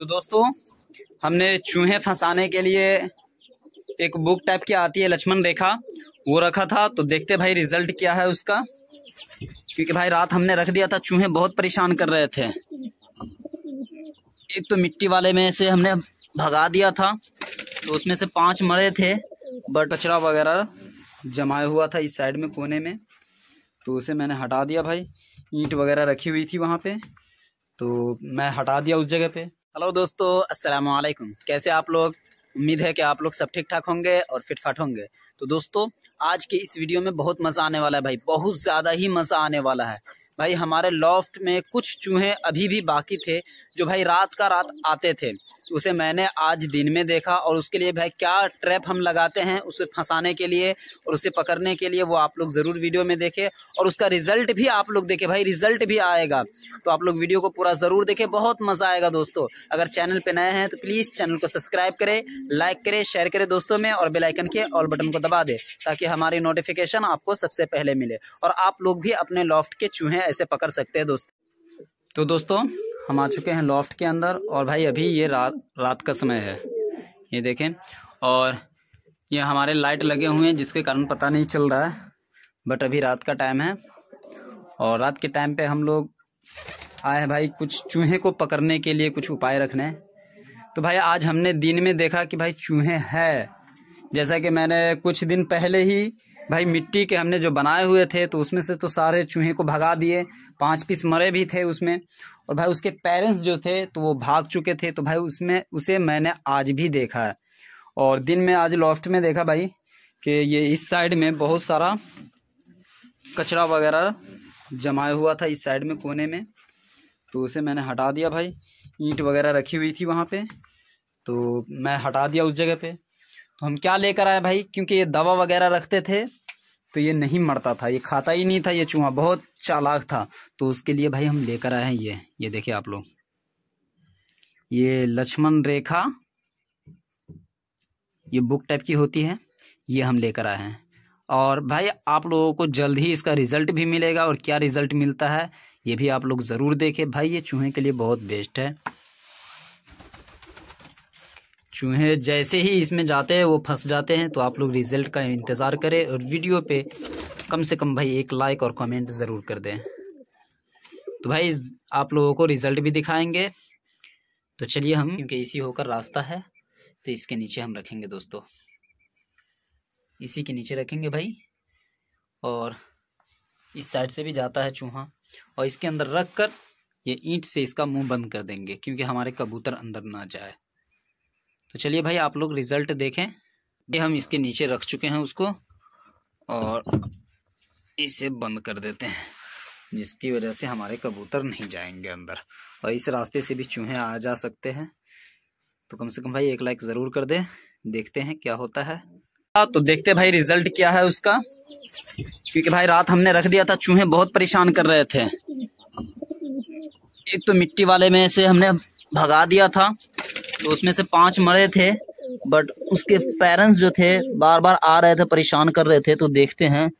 तो दोस्तों हमने चूहे फंसाने के लिए एक बुक टाइप की आती है लक्ष्मण रेखा वो रखा था तो देखते भाई रिजल्ट क्या है उसका क्योंकि भाई रात हमने रख दिया था चूहे बहुत परेशान कर रहे थे एक तो मिट्टी वाले में से हमने भगा दिया था तो उसमें से पांच मरे थे बट कचरा वगैरह जमाया हुआ था इस साइड में कोने में तो उसे मैंने हटा दिया भाई ईंट वगैरह रखी हुई थी वहाँ पे तो मैं हटा दिया उस जगह पे हेलो दोस्तों अस्सलाम वालेकुम कैसे आप लोग उम्मीद है कि आप लोग सब ठीक ठाक होंगे और फिटफाट होंगे तो दोस्तों आज के इस वीडियो में बहुत मज़ा आने वाला है भाई बहुत ज़्यादा ही मज़ा आने वाला है भाई हमारे लॉफ्ट में कुछ चूहे अभी भी बाकी थे जो भाई रात का रात आते थे उसे मैंने आज दिन में देखा और उसके लिए भाई क्या ट्रैप हम लगाते हैं उसे फंसाने के लिए और उसे पकड़ने के लिए वो आप लोग ज़रूर वीडियो में देखें और उसका रिज़ल्ट भी आप लोग देखें भाई रिज़ल्ट भी आएगा तो आप लोग वीडियो को पूरा ज़रूर देखें बहुत मज़ा आएगा दोस्तों अगर चैनल पर नए हैं तो प्लीज़ चैनल को सब्सक्राइब करें लाइक करें शेयर करें दोस्तों में और बेलाइकन के ऑल बटन को दबा दें ताकि हमारी नोटिफिकेशन आपको सबसे पहले मिले और आप लोग भी अपने लॉफ्ट के चूहे ऐसे पकड़ सकते हैं दोस्त तो दोस्तों हम आ चुके हैं लॉफ्ट के अंदर और भाई अभी ये रात रात का समय है ये देखें और ये हमारे लाइट लगे हुए हैं जिसके कारण पता नहीं चल रहा है बट अभी रात का टाइम है और रात के टाइम पे हम लोग आए हैं भाई कुछ चूहे को पकड़ने के लिए कुछ उपाय रखने तो भाई आज हमने दिन में देखा कि भाई चूहे है जैसा कि मैंने कुछ दिन पहले ही भाई मिट्टी के हमने जो बनाए हुए थे तो उसमें से तो सारे चूहे को भगा दिए पाँच पीस मरे भी थे उसमें और भाई उसके पेरेंट्स जो थे तो वो भाग चुके थे तो भाई उसमें उसे मैंने आज भी देखा है और दिन में आज लॉफ्ट में देखा भाई कि ये इस साइड में बहुत सारा कचरा वगैरह जमाया हुआ था इस साइड में कोने में तो उसे मैंने हटा दिया भाई ईंट वगैरह रखी हुई थी वहाँ पे तो मैं हटा दिया उस जगह पे तो हम क्या लेकर आए भाई क्योंकि ये दवा वगैरह रखते थे तो ये नहीं मरता था ये खाता ही नहीं था ये चूहा बहुत चालाक था तो उसके लिए भाई हम लेकर आए हैं ये ये देखिए आप लोग ये लक्ष्मण रेखा ये बुक टाइप की होती है ये हम लेकर आए हैं और भाई आप लोगों को जल्द ही इसका रिजल्ट भी मिलेगा और क्या रिजल्ट मिलता है ये भी आप लोग ज़रूर देखें भाई ये चूहे के लिए बहुत बेस्ट है चूहे जैसे ही इसमें जाते हैं वो फंस जाते हैं तो आप लोग रिजल्ट का इंतज़ार करें और वीडियो पे कम से कम भाई एक लाइक और कमेंट ज़रूर कर दें तो भाई आप लोगों को रिज़ल्ट भी दिखाएंगे तो चलिए हम क्योंकि इसी होकर रास्ता है तो इसके नीचे हम रखेंगे दोस्तों इसी के नीचे रखेंगे भाई और इस साइड से भी जाता है चूहा और इसके अंदर रख कर ये ईंट से इसका मुंह बंद कर देंगे क्योंकि हमारे कबूतर अंदर ना जाए तो चलिए भाई आप लोग रिज़ल्ट देखें ये हम इसके नीचे रख चुके हैं उसको और इसे बंद कर देते हैं जिसकी वजह से हमारे कबूतर नहीं जाएंगे अंदर और इस रास्ते से भी चूहे आ जा सकते हैं तो कम से कम भाई एक लाइक ज़रूर कर दे देखते हैं क्या होता है हाँ, तो देखते भाई रिजल्ट क्या है उसका क्योंकि भाई रात हमने रख दिया था चूहे बहुत परेशान कर रहे थे एक तो मिट्टी वाले में से हमने भगा दिया था तो उसमें से पांच मरे थे बट उसके पेरेंट्स जो थे बार बार आ रहे थे परेशान कर रहे थे तो देखते हैं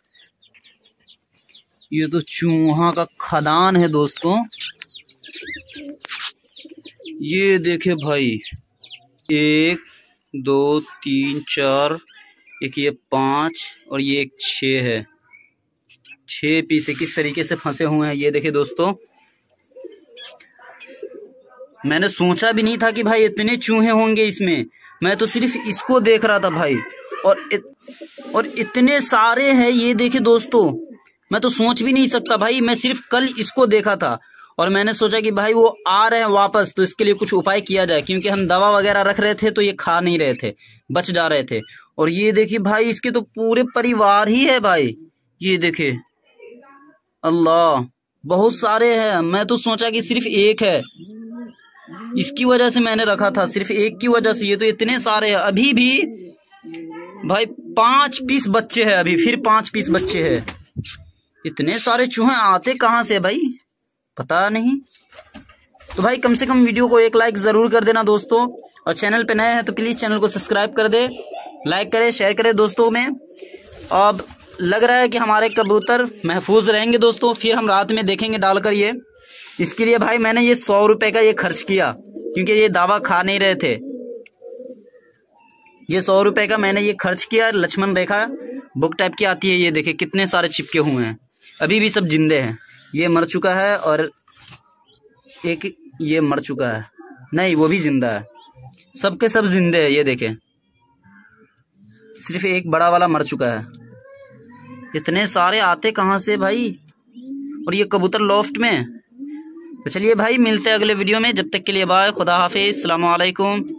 ये तो चूहा का खदान है दोस्तों ये देखे भाई एक दो तीन चार एक ये पाँच और ये एक छः है छः पीस किस तरीके से फंसे हुए हैं ये देखे दोस्तों मैंने सोचा भी नहीं था कि भाई इतने चूहे होंगे इसमें मैं तो सिर्फ इसको देख रहा था भाई और इत, और इतने सारे हैं ये देखे दोस्तों मैं तो सोच भी नहीं सकता भाई मैं सिर्फ कल इसको देखा था और मैंने सोचा कि भाई वो आ रहे हैं वापस तो इसके लिए कुछ उपाय किया जाए क्योंकि हम दवा वगैरह रख रहे थे तो ये खा नहीं रहे थे बच जा रहे थे और ये देखिए भाई इसके तो पूरे परिवार ही है भाई ये देखे अल्लाह बहुत सारे हैं मैं तो सोचा कि सिर्फ एक है इसकी वजह से मैंने रखा था सिर्फ एक की वजह से ये तो इतने सारे है अभी भी भाई पांच पीस बच्चे हैं अभी फिर पांच पीस बच्चे हैं इतने सारे चूहे आते कहाँ से भाई पता नहीं तो भाई कम से कम वीडियो को एक लाइक ज़रूर कर देना दोस्तों और चैनल पे नए हैं तो प्लीज़ चैनल को सब्सक्राइब कर दे लाइक करे शेयर करे दोस्तों में अब लग रहा है कि हमारे कबूतर महफूज रहेंगे दोस्तों फिर हम रात में देखेंगे डालकर ये इसके लिए भाई मैंने ये सौ रुपए का ये खर्च किया क्योंकि ये दावा खा नहीं रहे थे ये सौ रुपए का मैंने ये खर्च किया लक्ष्मण रेखा बुक टाइप की आती है ये देखे कितने सारे चिपके हुए हैं अभी भी सब जिंदे हैं ये मर चुका है और एक ये मर चुका है नहीं वो भी जिंदा है सबके सब जिंदे है ये देखे सिर्फ एक बड़ा वाला मर चुका है इतने सारे आते कहाँ से भाई और ये कबूतर लॉफ्ट में तो चलिए भाई मिलते हैं अगले वीडियो में जब तक के लिए बाय खुदा हाफिज़ अल्लाम